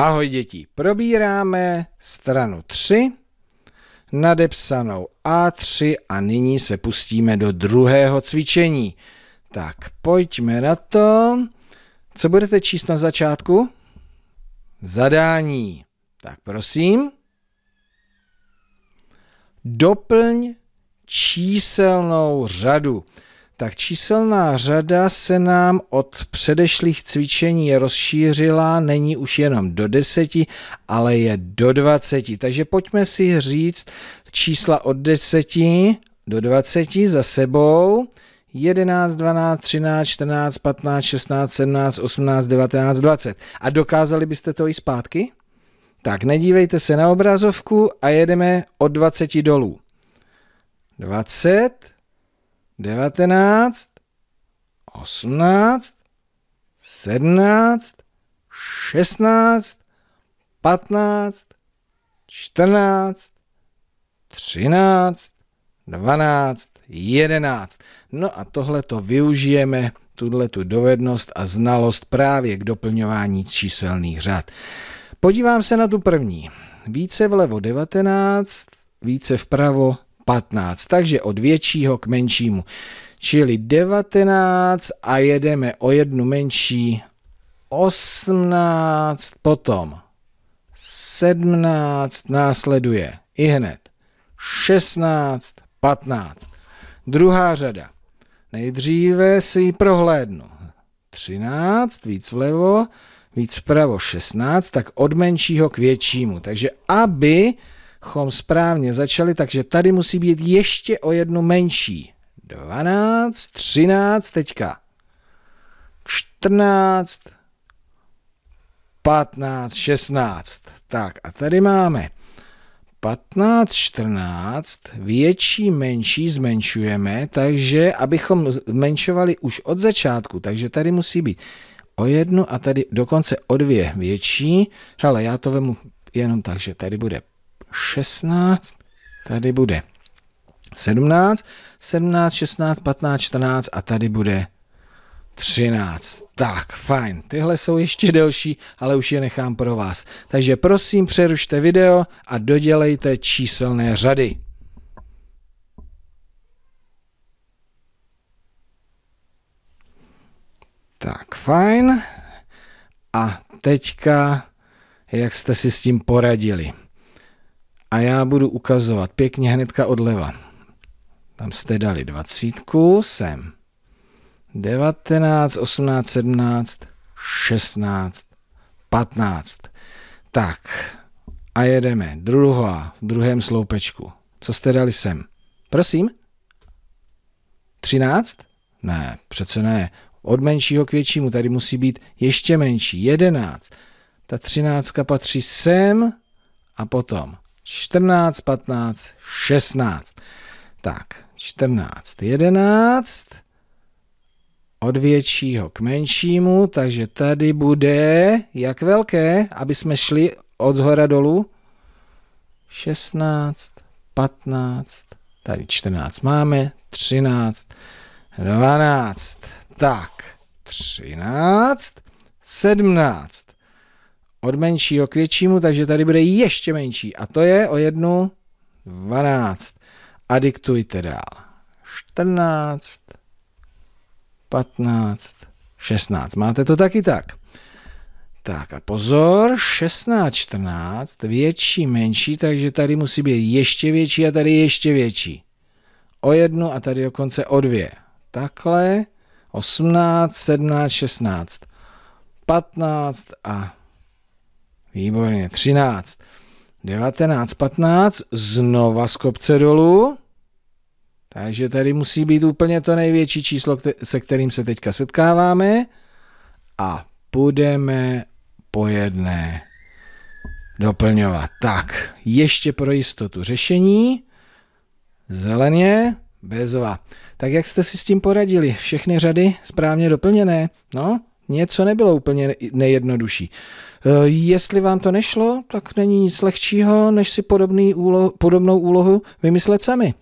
Ahoj děti, probíráme stranu 3, nadepsanou A3 a nyní se pustíme do druhého cvičení. Tak pojďme na to. Co budete číst na začátku? Zadání. Tak prosím. Doplň číselnou řadu tak číselná řada se nám od předešlých cvičení rozšířila, není už jenom do deseti, ale je do dvaceti. Takže pojďme si říct čísla od deseti do dvaceti za sebou. 11, 12, 13, 14, 15, 16, 17, 18, 19, 20. A dokázali byste to i zpátky? Tak nedívejte se na obrazovku a jedeme od 20 dolů. 20, 19, 18, 17, 16, 15, 14, 13, 12, 11. No a tohle to využijeme, tuhle tu dovednost a znalost právě k doplňování číselných řad. Podívám se na tu první. Více vlevo 19, více vpravo 15, takže od většího k menšímu. Čili 19 a jedeme o jednu menší 18, potom 17 následuje i hned 16, 15. Druhá řada. Nejdříve si ji prohlédnu. 13, víc vlevo, víc vpravo 16, tak od menšího k většímu. Takže aby chom správně začali, takže tady musí být ještě o jednu menší. 12, 13 teďka. 14, 15, 16. Tak a tady máme 15, 14, větší, menší zmenšujeme, takže abychom zmenšovali už od začátku, takže tady musí být o jednu a tady dokonce o dvě větší. Hele, já to vemu jenom tak, že tady bude 16, tady bude 17, 17, 16, 15, 14 a tady bude 13. Tak, fajn. Tyhle jsou ještě delší, ale už je nechám pro vás. Takže prosím přerušte video a dodělejte číselné řady. Tak, fajn. A teďka, jak jste si s tím poradili? a já budu ukazovat pěkně hnedka odleva. Tam jste dali dvacítku, sem. 19, 18, 17, 16, 15. Tak a jedeme. Druhá v druhém sloupečku. Co jste dali sem? Prosím? 13? Ne, přece ne. Od menšího k většímu tady musí být ještě menší. 11. Ta 13 patří sem a potom 14, 15, 16. Tak, 14, 11 od většího k menšímu, takže tady bude jak velké, aby jsme šli od zhora dolů? 16, 15, tady 14 máme, 13, 12, tak 13, 17, od menšího k většímu, takže tady bude ještě menší. A to je o jednu 12. A diktujte dál. 14, 15, 16. Máte to taky tak. Tak a pozor, 16, 14, větší, menší, takže tady musí být ještě větší a tady ještě větší. O jednu a tady dokonce o dvě. Takhle, 18, 17, 16, 15 a Výborně, 13. 19, 15, znova z kopce dolů. Takže tady musí být úplně to největší číslo, se kterým se teďka setkáváme. A budeme po jedné doplňovat. Tak, ještě pro jistotu řešení. Zeleně, bezva. Tak jak jste si s tím poradili? Všechny řady správně doplněné? No, něco nebylo úplně nejjednodušší. E, jestli vám to nešlo, tak není nic lehčího, než si podobný úlo- podobnou úlohu vymyslet sami.